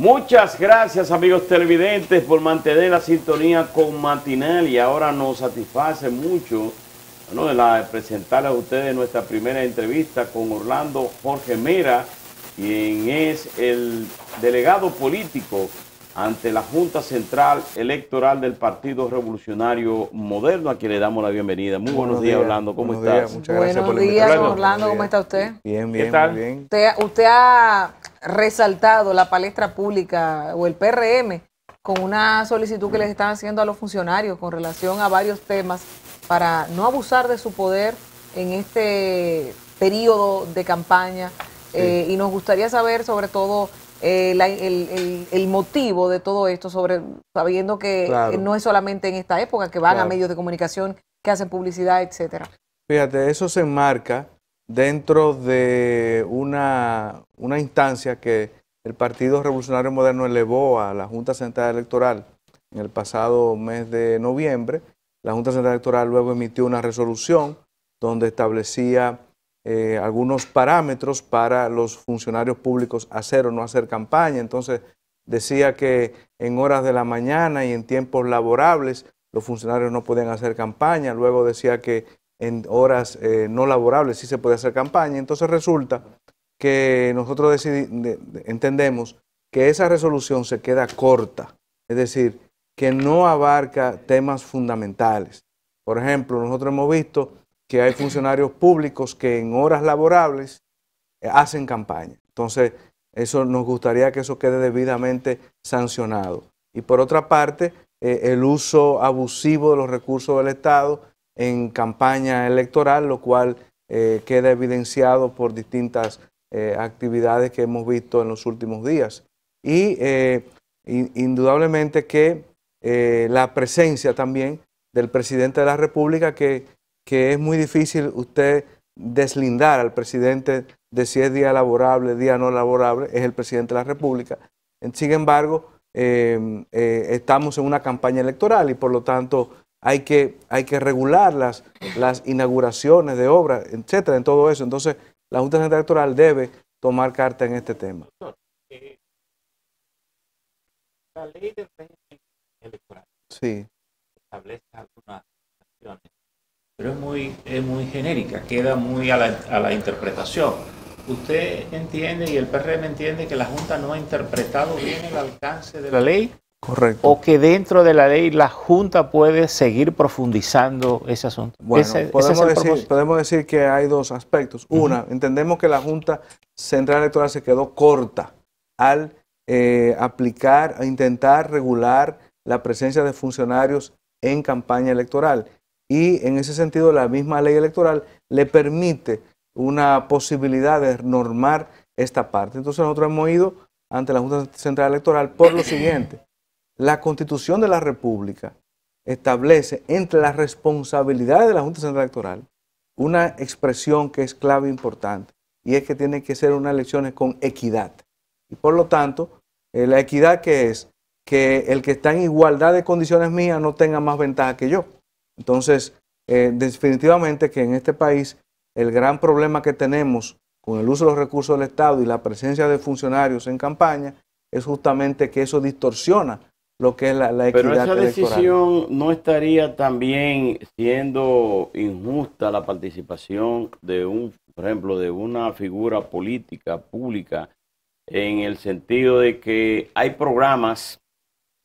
Muchas gracias amigos televidentes por mantener la sintonía con Matinal y ahora nos satisface mucho presentarles a ustedes nuestra primera entrevista con Orlando Jorge Mera, quien es el delegado político ante la Junta Central Electoral del Partido Revolucionario Moderno, a quien le damos la bienvenida. Muy buenos, días, Orlando. ¿Cómo estás? muchas gracias por días, Orlando. ¿Cómo está usted? Bien, bien, bien. Usted, ha resaltado la palestra pública o el PRM con una solicitud que les están haciendo a los funcionarios con relación a varios temas para no abusar de su poder en este periodo de campaña. Eh, y nos gustaría saber sobre todo eh, el, motivo de todo esto, sobre sabiendo que no es solamente en esta época que van a medios de comunicación, que hacen publicidad, etcétera. Fíjate, eso se enmarca dentro de una instancia que el Partido Revolucionario Moderno elevó a la Junta Central Electoral en el pasado mes de noviembre. La Junta Central Electoral luego emitió una resolución donde establecía eh, algunos parámetros para los funcionarios públicos hacer o no hacer campaña. Entonces, decía que en horas de la mañana y en tiempos laborables los funcionarios no podían hacer campaña. Luego decía que en horas eh, no laborables sí se puede hacer campaña. Entonces, resulta que nosotros entendemos que esa resolución se queda corta. Es decir, que no abarca temas fundamentales. Por ejemplo, nosotros hemos visto que hay funcionarios públicos que en horas laborables eh, hacen campaña. Entonces, eso nos gustaría que eso quede debidamente sancionado. Y por otra parte, eh, el uso abusivo de los recursos del Estado en campaña electoral, lo cual eh, queda evidenciado por distintas actividades que hemos visto en los últimos días. Y indudablemente que la presencia también del presidente de la República que que es muy difícil usted deslindar al presidente de si es día laborable, día no laborable, es el presidente de la República. Sin embargo, em, eh, estamos en una campaña electoral y por lo tanto hay que, hay que regular las, las inauguraciones de obras, etcétera, en todo eso. Entonces, la Junta Central Electoral debe tomar carta en este tema. Eh, la ley de electoral establece algunas acciones pero es muy, muy genérica, queda muy a la, a la interpretación. Usted entiende y el PRM e entiende que la Junta no ha interpretado bien el alcance de la ley. Correcto. O que dentro de la ley la Junta puede seguir profundizando ese asunto. Bueno, podemos, decir, que hay dos aspectos. Una, entendemos que la Junta Central Electoral se quedó corta al eh, aplicar, a intentar regular la presencia de funcionarios en campaña electoral y en ese sentido la misma ley electoral le permite una posibilidad de normar esta parte. Entonces nosotros hemos ido ante la Junta Central Electoral por lo siguiente. La Constitución de la República establece entre las responsabilidades de la Junta Central Electoral una expresión que es clave e importante y es que tiene que ser unas elecciones con equidad. Y por lo tanto, eh, la equidad que es que el que está en igualdad de condiciones mías no tenga más ventaja que yo. Entonces, eh, definitivamente que en este país el gran problema que tenemos con el uso de los recursos del Estado y la presencia de funcionarios en campaña es justamente que eso distorsiona lo que es la, equidad electoral. Pero esa decisión no estaría también siendo injusta la participación de un, por ejemplo, de una figura política pública en el sentido de que hay programas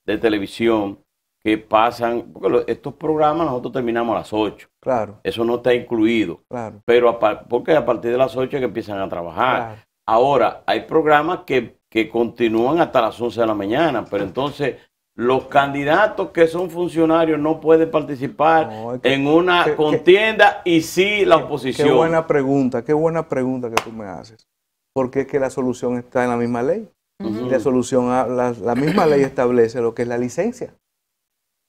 de televisión que pasan, porque estos programas nosotros terminamos a las 8. Claro. Eso no está incluido. Claro. Pero porque a partir de las 8 es que empiezan a trabajar. Ahora, hay programas que, continúan hasta las 11 de la mañana, pero entonces los candidatos que son funcionarios no pueden participar en una contienda y si la oposición. Qué buena pregunta, qué buena pregunta que tú me haces. Porque es que la solución está en la misma ley. la solución, la misma ley establece lo que es la licencia.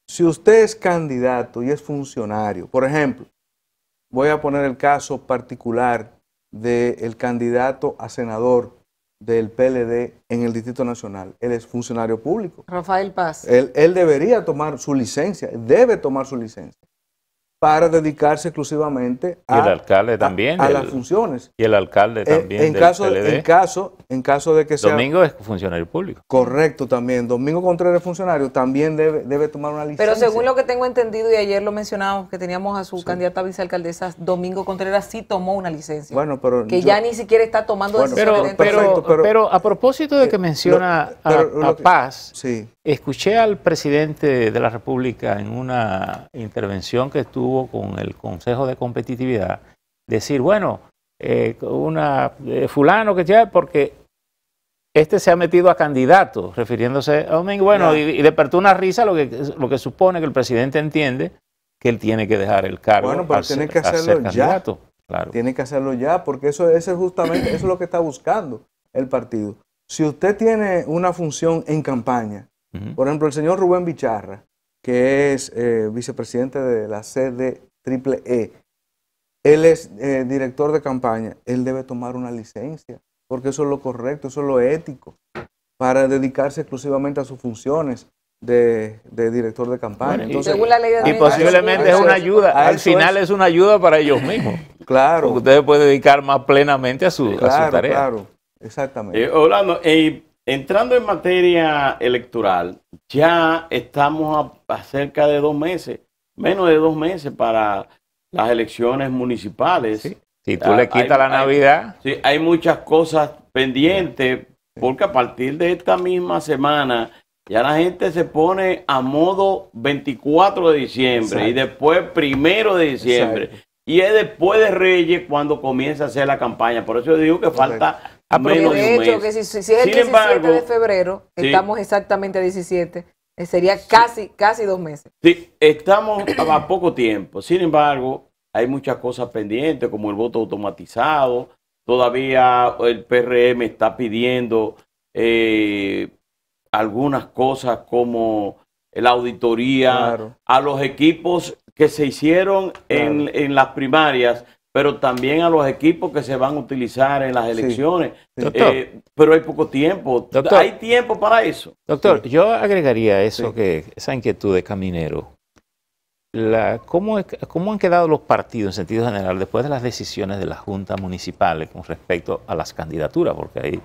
Si usted es candidato y es funcionario, por ejemplo, voy a poner el caso particular del candidato a senador del PLD en el Distrito Nacional. Él es funcionario público. Rafael Paz. él, debería tomar su licencia, debe tomar su licencia para dedicarse exclusivamente a, alcalde también, a, las funciones. Y el alcalde eh, también. En, caso, En, caso, de que sea... Domingo es funcionario público. Correcto también. Domingo Contreras es funcionario, también debe, debe tomar una licencia. Pero según lo que tengo entendido, y ayer lo mencionamos que teníamos a su candidata vicealcaldesa, Domingo Contreras sí tomó una licencia. Bueno, pero... Que ya ni siquiera está tomando este Pero, pero, a propósito de eh, que menciona a, Paz, sí. escuché al presidente de la República en una intervención que estuvo con el Consejo de Competitividad, decir, bueno, eh, una, eh, fulano que ya, porque este se ha metido a candidato, refiriéndose a Domingo, bueno, y, despertó una risa lo que, lo que supone que el presidente entiende que él tiene que dejar el cargo. Bueno, pero tiene que hacerlo ya. Tiene que hacerlo ya, porque eso, es justamente lo que está buscando el partido. Si usted tiene una función en campaña, por ejemplo, el señor Rubén Bicharra, que es eh, vicepresidente de la triple E, él es eh, director de campaña, él debe tomar una licencia, porque eso es lo correcto, eso es lo ético, para dedicarse exclusivamente a sus funciones. De, director de campaña. y posiblemente es una ayuda, al final es. una ayuda para ellos mismos. claro. Usted ustedes pueden dedicar más plenamente a su, tarea. Claro, exactamente. Eh, Orlando, Entrando en materia electoral, ya estamos a, cerca de dos meses, menos de dos meses para las elecciones municipales. Si tú ah, le quitas la Navidad. sí, hay muchas cosas pendientes, porque a partir de esta misma semana ya la gente se pone a modo 24 de diciembre y después primero de diciembre. Y es después de Reyes cuando comienza a hacer la campaña. Por eso digo que falta de, hecho, que si, es el 17 de febrero, estamos exactamente a 17, eh, sería casi, casi dos meses. Sí, estamos a poco tiempo. Sin embargo, hay muchas cosas pendientes, como el voto automatizado. Todavía el PRM está pidiendo eh, algunas cosas como la auditoría a los equipos que se hicieron en, en las primarias pero también a los equipos que se van a utilizar en las elecciones. Eh, pero hay poco tiempo. ¿Hay tiempo para eso? Doctor, yo agregaría eso que esa inquietud de Caminero. La, ¿cómo, ¿Cómo han quedado los partidos en sentido general después de las decisiones de las juntas municipales con respecto a las candidaturas? Porque hay,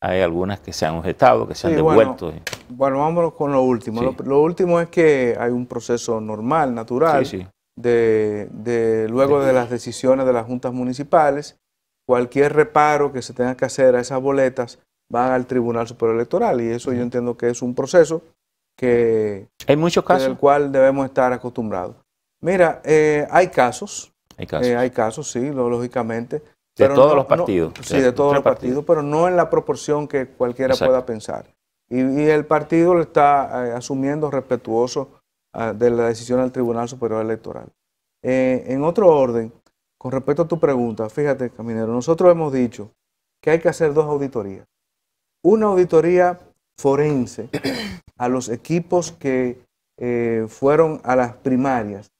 hay algunas que se han objetado, que se han devuelto. Bueno, vámonos con lo último. Lo, lo, último es que hay un proceso normal, natural. Sí, sí de, luego de las decisiones de las juntas municipales. Cualquier reparo que se tenga que hacer a esas boletas va al Tribunal Superior Electoral y eso yo entiendo que es un proceso que hay muchos casos el cual debemos estar acostumbrados. Mira, eh, hay casos, hay casos, eh, hay casos sí, lógicamente. De todos los partidos. sí, de, todos los partidos, pero no en la proporción que cualquiera pueda pensar. Y, el partido lo está eh, asumiendo respetuoso de la decisión al Tribunal Superior Electoral. Eh, en otro orden, con respecto a tu pregunta, fíjate, Caminero, nosotros hemos dicho que hay que hacer dos auditorías. Una auditoría forense a los equipos que eh, fueron a las primarias,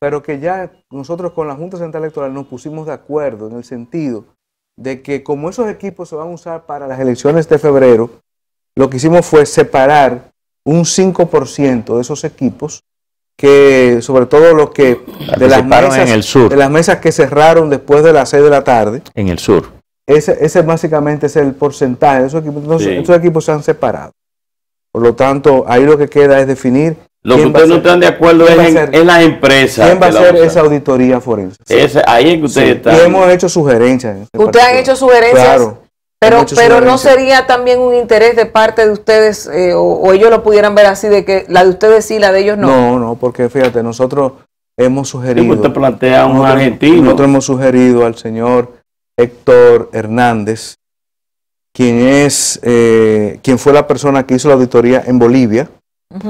pero que ya nosotros con la Junta Central Electoral nos pusimos de acuerdo en el sentido de que como esos equipos se van a usar para las elecciones de febrero, lo que hicimos fue separar un 5% de esos equipos que sobre todo los que ah, de las mesas de las mesas que cerraron después de las 6 de la tarde en el sur. Ese, básicamente es el porcentaje de esos equipos. esos equipos se han separado. Por lo tanto, ahí lo que queda es definir lo que ustedes no están de acuerdo es en, en, las empresas. ¿Quién va a hacer esa auditoría forense? ahí es que ustedes están. Y hemos hecho sugerencias. Este ¿Ustedes han hecho sugerencias? Claro. Pero, pero no sería también un interés de parte de ustedes, eh, o, ellos lo pudieran ver así, de que la de ustedes sí, la de ellos no. No, no, porque fíjate, nosotros hemos pues sugerido. Usted plantea un nosotros, argentino. Nosotros hemos sugerido al señor Héctor Hernández, quien es, eh, quien fue la persona que hizo la auditoría en Bolivia,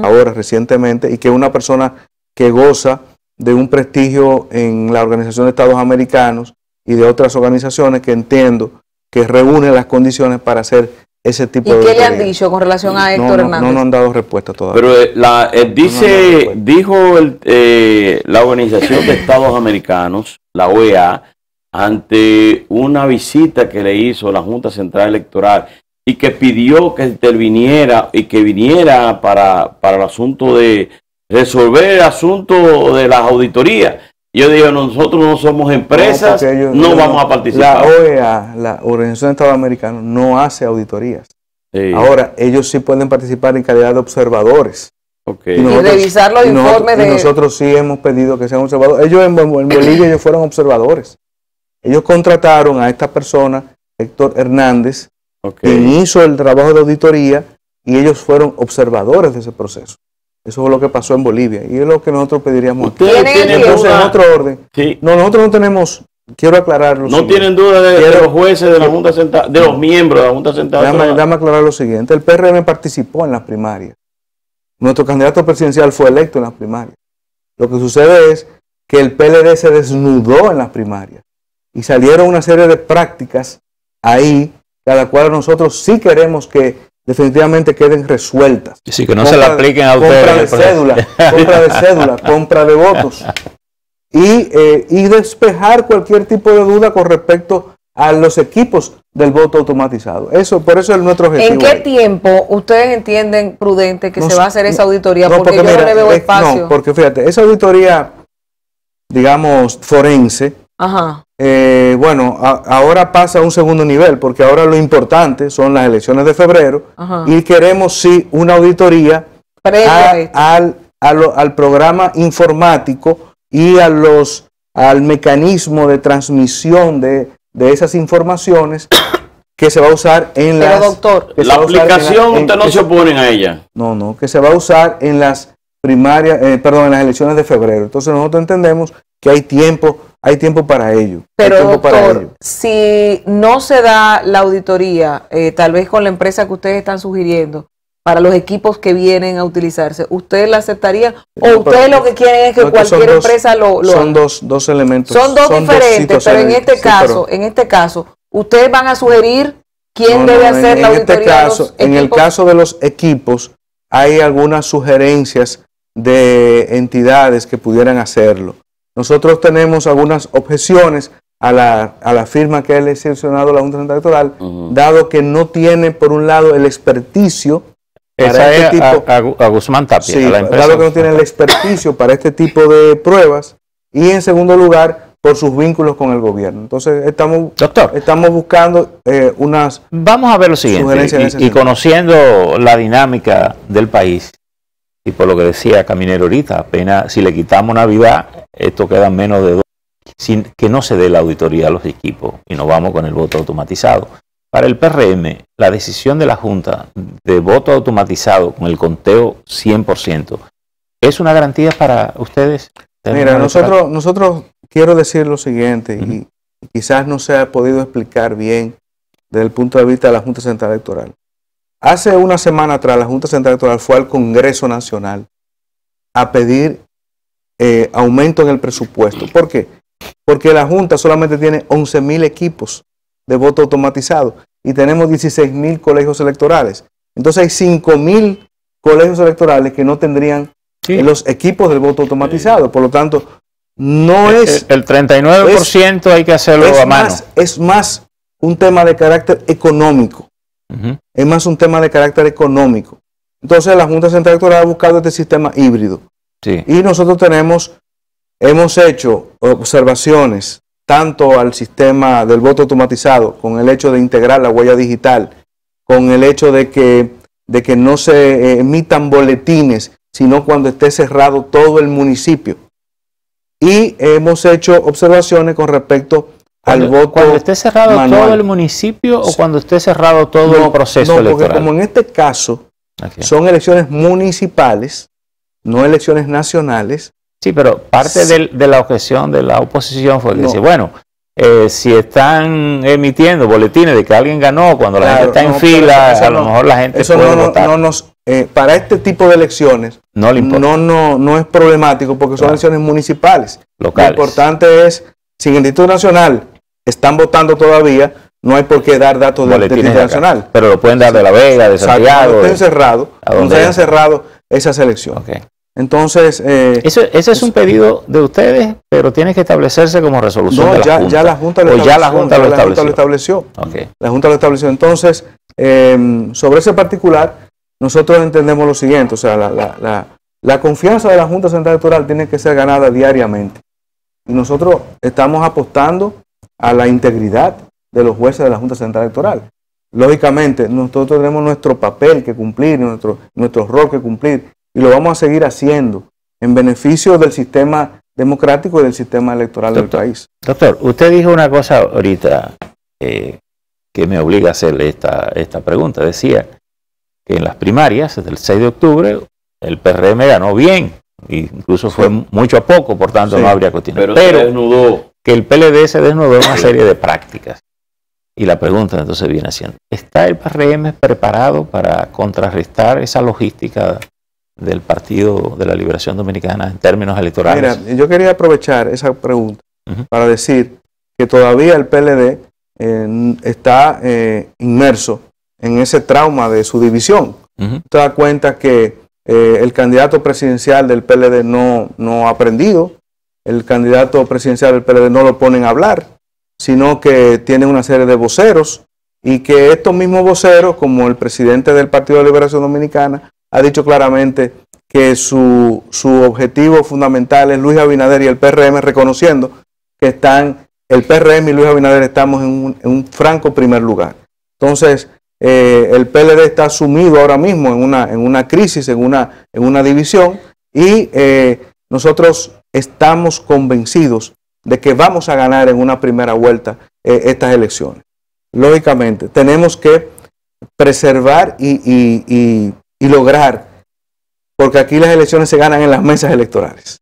ahora recientemente, y que es una persona que goza de un prestigio en la Organización de Estados Americanos y de otras organizaciones que entiendo que reúne las condiciones para hacer ese tipo de... ¿Y qué le han dicho con relación a Héctor no, no, No, han dado respuesta todavía. Pero eh, la, eh, dice, dijo eh, la Organización de Estados Americanos, la OEA, ante una visita que le hizo la Junta Central Electoral y que pidió que interviniera y que viniera para, para el asunto de resolver el asunto de las auditorías yo digo, nosotros no somos empresas, no, vamos a participar. La OEA, la Organización de Estados Americanos no hace auditorías. Ahora, ellos sí pueden participar en calidad de observadores. Y, revisar los informes de... nosotros sí hemos pedido que sean observadores. Ellos en, Bolivia ellos fueron observadores. Ellos contrataron a esta persona, Héctor Hernández, que hizo el trabajo de auditoría y ellos fueron observadores de ese proceso. Eso es lo que pasó en Bolivia y es lo que nosotros pediríamos Entonces, en otro orden. No, nosotros no tenemos, quiero aclararlo. No tienen duda de, los jueces, de la Junta Central, de los miembros de la Junta Central. Déjame, aclarar lo siguiente. El PRM participó en las primarias. Nuestro candidato presidencial fue electo en las primarias. Lo que sucede es que el PLD se desnudó en las primarias y salieron una serie de prácticas ahí, cada cual nosotros sí queremos que definitivamente queden resueltas. Y sí, que no se la apliquen a ustedes. Compra de cédula, compra de cédula, compra de votos. Y, eh, y despejar cualquier tipo de duda con respecto a los equipos del voto automatizado. Eso, por eso es nuestro objetivo. ¿En qué tiempo ustedes entienden prudente que se va a hacer esa auditoría? porque, yo no le veo espacio. No, porque fíjate, esa auditoría, digamos, forense, Ajá. Eh, bueno, ahora pasa a un segundo nivel, porque ahora lo importante son las elecciones de febrero y queremos, sí, una auditoría al, al programa informático y a los al mecanismo de transmisión de, esas informaciones que se va a usar en las... la aplicación la, no se oponen a ella. No, no, que se va a usar en las primarias, eh, perdón, en las elecciones de febrero. Entonces nosotros entendemos que hay tiempo hay tiempo para ello. Pero si no se da la auditoría, eh, tal vez con la empresa que ustedes están sugiriendo, para los equipos que vienen a utilizarse, ¿ustedes la aceptarían? ¿O ustedes lo que quieren es que cualquier empresa lo, Son dos, dos elementos. Son dos diferentes, pero en eh, este caso, en este caso, ustedes van a sugerir quién debe hacer la este auditoría. en el caso de los equipos, hay algunas sugerencias de entidades que pudieran hacerlo. Nosotros tenemos algunas objeciones a la, firma que ha seleccionado la Junta Electoral, dado que no tiene, por un lado, el experticio para este tipo, a, Guzmán Tapia, dado que no tiene el experticio para este tipo de pruebas, y en segundo lugar, por sus vínculos con el gobierno. Entonces, estamos, estamos buscando eh, unas. Vamos a ver lo siguiente, y, y conociendo la dinámica del país, y por lo que decía Caminero ahorita, apenas si le quitamos Navidad, esto queda menos de dos, sin que no se dé la auditoría a los equipos y nos vamos con el voto automatizado. Para el PRM, la decisión de la Junta de voto automatizado con el conteo 100%, ¿es una garantía para ustedes? Mira, nosotros, nosotros quiero decir lo siguiente, y quizás no se ha podido explicar bien desde el punto de vista de la Junta Central Electoral. Hace una semana atrás, la Junta Central Electoral fue al Congreso Nacional a pedir eh, aumento en el presupuesto. ¿Por qué? Porque la Junta solamente tiene 11.000 equipos de voto automatizado y tenemos 16.000 colegios electorales. Entonces hay 5.000 colegios electorales que no tendrían los equipos del voto automatizado. Por lo tanto, no es... El, 39% hay que hacerlo a mano. Más, es más un tema de carácter económico. Es más un tema de carácter económico. Entonces la Junta Central Electoral ha buscado este sistema híbrido. Y nosotros tenemos, hemos hecho observaciones tanto al sistema del voto automatizado, con el hecho de integrar la huella digital, con el hecho de que, de que no se eh, emitan boletines, sino cuando esté cerrado todo el municipio. Y hemos hecho observaciones con respecto al voto. Cuando esté cerrado todo el municipio o cuando esté cerrado todo el proceso no, porque Como en este caso son elecciones municipales, no elecciones nacionales. Sí, pero parte de la objeción de la oposición fue decir bueno, eh, si están emitiendo boletines de que alguien ganó cuando la gente está en fila, a lo mejor la gente eso puede no, votar. nos eh, para este tipo de elecciones no, no, no, es problemático porque son elecciones municipales. Lo importante es, sin el Instituto Nacional están votando todavía, no hay por qué dar datos del Instituto Nacional. Pero lo pueden dar de La Vega, de Santiago. Exacto, estén cerrados, hayan cerrado esas elecciones. Entonces... Eh, ese es un pedido de ustedes, pero tiene que establecerse como resolución. ya, ya la Junta lo estableció. Ya la Junta lo estableció. La Junta lo estableció. Entonces, em, sobre ese particular, nosotros entendemos lo siguiente, o sea, la, la confianza de la Junta Central Electoral tiene que ser ganada diariamente. Y nosotros estamos apostando a la integridad de los jueces de la Junta Central Electoral. Lógicamente, nosotros tenemos nuestro papel que cumplir, nuestro, nuestro rol que cumplir, y lo vamos a seguir haciendo en beneficio del sistema democrático y del sistema electoral del país. Doctor, usted dijo una cosa ahorita eh, que me obliga a hacerle esta, esta pregunta. Decía que en las primarias desde el 6 de octubre el PRM ganó bien, incluso fue mucho a poco, por tanto no habría continuidad. Pero, que el PLD se desnudó en una serie de prácticas. Y la pregunta entonces viene haciendo, ¿está el PRM preparado para contrarrestar esa logística del Partido de la Liberación Dominicana en términos electorales. Mira, yo quería aprovechar esa pregunta para decir que todavía el PLD eh, está eh, inmerso en ese trauma de su división. Te das cuenta que eh, el candidato presidencial del PLD no, no ha aprendido, el candidato presidencial del PLD no lo ponen a hablar, sino que tiene una serie de voceros y que estos mismos voceros, como el presidente del Partido de Liberación Dominicana, ha dicho claramente que su, objetivo fundamental es Luis Abinader y el PRM, reconociendo que están, el PRM y Luis Abinader estamos en un, franco primer lugar. Entonces, eh, el PLD está sumido ahora mismo en una, en una crisis, en una, en una división, y eh, nosotros estamos convencidos de que vamos a ganar en una primera vuelta eh, estas elecciones. Lógicamente, tenemos que preservar y y lograr, porque aquí las elecciones se ganan en las mesas electorales.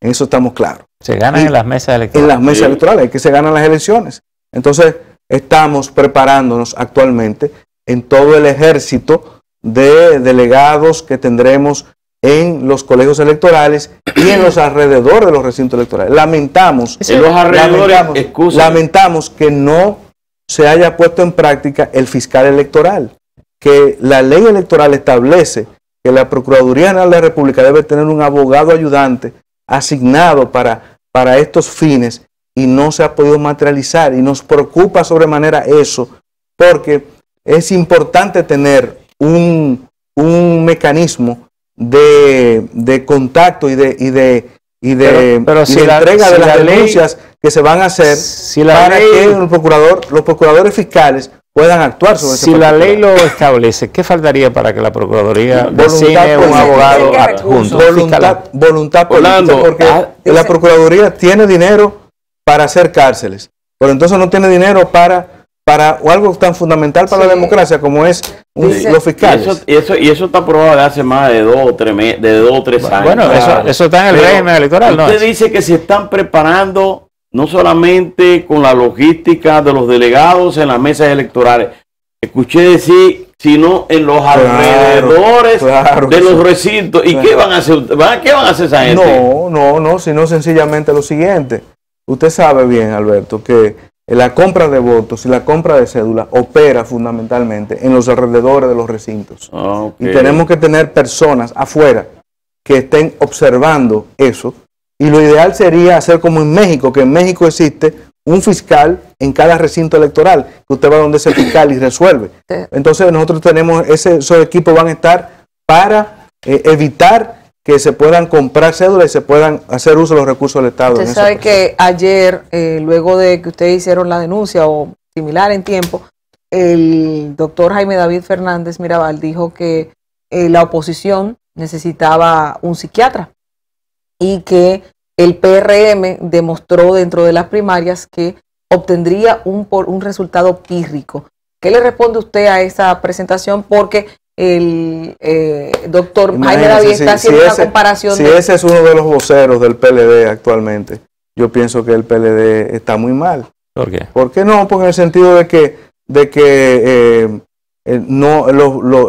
En eso estamos claros. Se ganan en las mesas electorales. En las mesas electorales, es que se ganan las elecciones. Entonces, estamos preparándonos actualmente en todo el ejército de delegados que tendremos en los colegios electorales y en los alrededores de los recintos electorales. Lamentamos, lamentamos, lamentamos que no se haya puesto en práctica el fiscal electoral que la ley electoral establece que la Procuraduría General de la República debe tener un abogado ayudante asignado para, para estos fines y no se ha podido materializar y nos preocupa sobremanera eso porque es importante tener un, un mecanismo de, de, contacto y de, y de, y de, la, entrega de las denuncias que se van a hacer si la para que procurador, los procuradores fiscales puedan actuar Si la ley lo establece, ¿qué faltaría para que la Procuraduría designe un abogado adjunto? Voluntad, voluntad política, porque ah, la Procuraduría tiene dinero para hacer cárceles, pero entonces no tiene dinero para para algo tan fundamental para la democracia como es los fiscales. Y eso, y eso, está aprobado de hace más de dos o tres, de dos, tres años. Bueno, eso, está en el régimen electoral. Usted dice que se están preparando no solamente con la logística de los delegados en las mesas electorales, escuché decir, sino en los alrededores de los recintos. ¿Y qué van a hacer? ¿Qué van a hacer esa gente? No, no, no, sino sencillamente lo siguiente. Usted sabe bien, Alberto, que la compra de votos y la compra de cédulas opera fundamentalmente en los alrededores de los recintos. Y tenemos que tener personas afuera que estén observando eso y lo ideal sería hacer como en México, que en México existe un fiscal en cada recinto electoral, que usted va donde ese fiscal y resuelve. Entonces nosotros tenemos, esos equipos van a estar para eh, evitar que se puedan comprar cédulas y se puedan hacer uso de los recursos del Estado. Usted sabe que ayer, eh, luego de que ustedes hicieron la denuncia o similar en tiempo, el doctor Jaime David Fernández Mirabal dijo que eh, la oposición necesitaba un psiquiatra y que el PRM demostró dentro de las primarias que obtendría un, por, un resultado pírrico. ¿Qué le responde usted a esa presentación? Porque el eh, doctor Jaime David está haciendo una comparación. Si ese es uno de los voceros del PLD actualmente, yo pienso que el PLD está muy mal. ¿Por qué? ¿Por qué no? Porque en el sentido de que, de que eh, eh, no,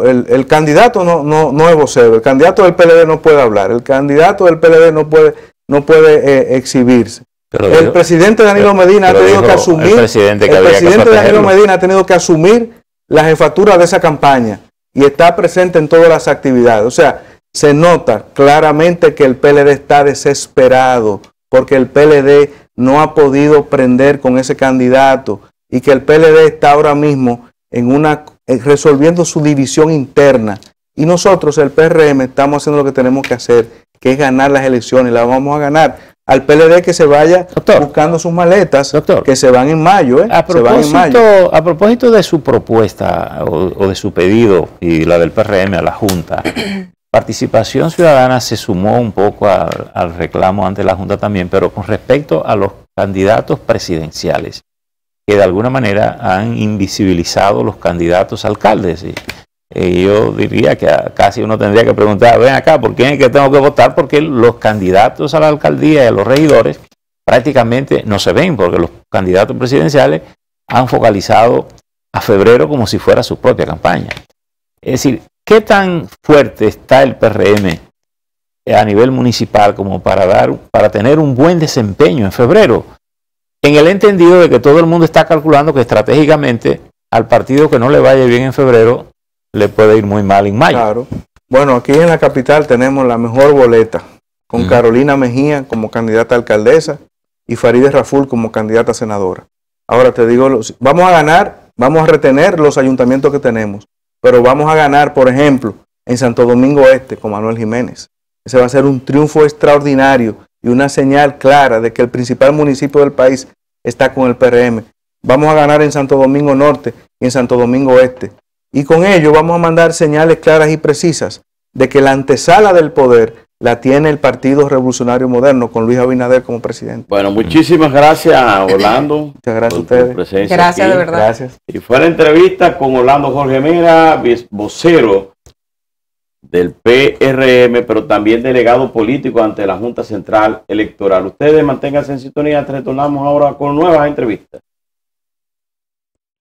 el, candidato no, no, es vocero, el candidato del PLD no puede hablar, el candidato del PLD no puede, no puede eh, exhibirse. el presidente Danilo Medina ha tenido que asumir. El presidente, Danilo Medina ha tenido que asumir la jefatura de esa campaña y está presente en todas las actividades. O sea, se nota claramente que el PLD está desesperado porque el PLD no ha podido prender con ese candidato y que el PLD está ahora mismo en una eh, resolviendo su división interna. Y nosotros, el PRM, estamos haciendo lo que tenemos que hacer, que es ganar las elecciones, las vamos a ganar. Al PLD que se vaya buscando sus maletas, que se van en ¿eh? mayo. a, propósito, de su propuesta o, de su pedido y la del PRM a la Junta, Participación Ciudadana se sumó un poco al, reclamo ante la Junta también, pero con respecto a los candidatos presidenciales, que de alguna manera han invisibilizado los candidatos a alcaldes. Eh, yo diría que casi uno tendría que preguntar, ven acá, ¿por quién que tengo que votar? Porque los candidatos a la alcaldía y a los regidores prácticamente no se ven, porque los candidatos presidenciales han focalizado a febrero como si fuera su propia campaña. Es decir, ¿qué tan fuerte está el PRM a nivel municipal como para, dar, para tener un buen desempeño en febrero? en el entendido de que todo el mundo está calculando que estratégicamente al partido que no le vaya bien en febrero le puede ir muy mal en mayo. Claro. Bueno, aquí en la capital tenemos la mejor boleta con Carolina Mejía como candidata alcaldesa y Farideh Raful como candidata senadora. Ahora te digo, vamos a ganar, vamos a retener los ayuntamientos que tenemos, pero vamos a ganar, por ejemplo, en Santo Domingo Este con Manuel Jiménez. Ese va a ser un triunfo extraordinario y una señal clara de que el principal municipio del país está con el PRM. Vamos a ganar en Santo Domingo Norte y en Santo Domingo Oeste. Y con ello vamos a mandar señales claras y precisas de que la antesala del poder la tiene el Partido Revolucionario Moderno con Luis Abinader como presidente. Bueno, muchísimas gracias Orlando. Muchas gracias a ustedes. gracias, de verdad. Gracias. Y fue la entrevista con Orlando Jorge Mera, vocero del PRM, pero también delegado político ante la Junta Central Electoral. Ustedes manténganse en sintonía, retornamos ahora con nuevas entrevistas.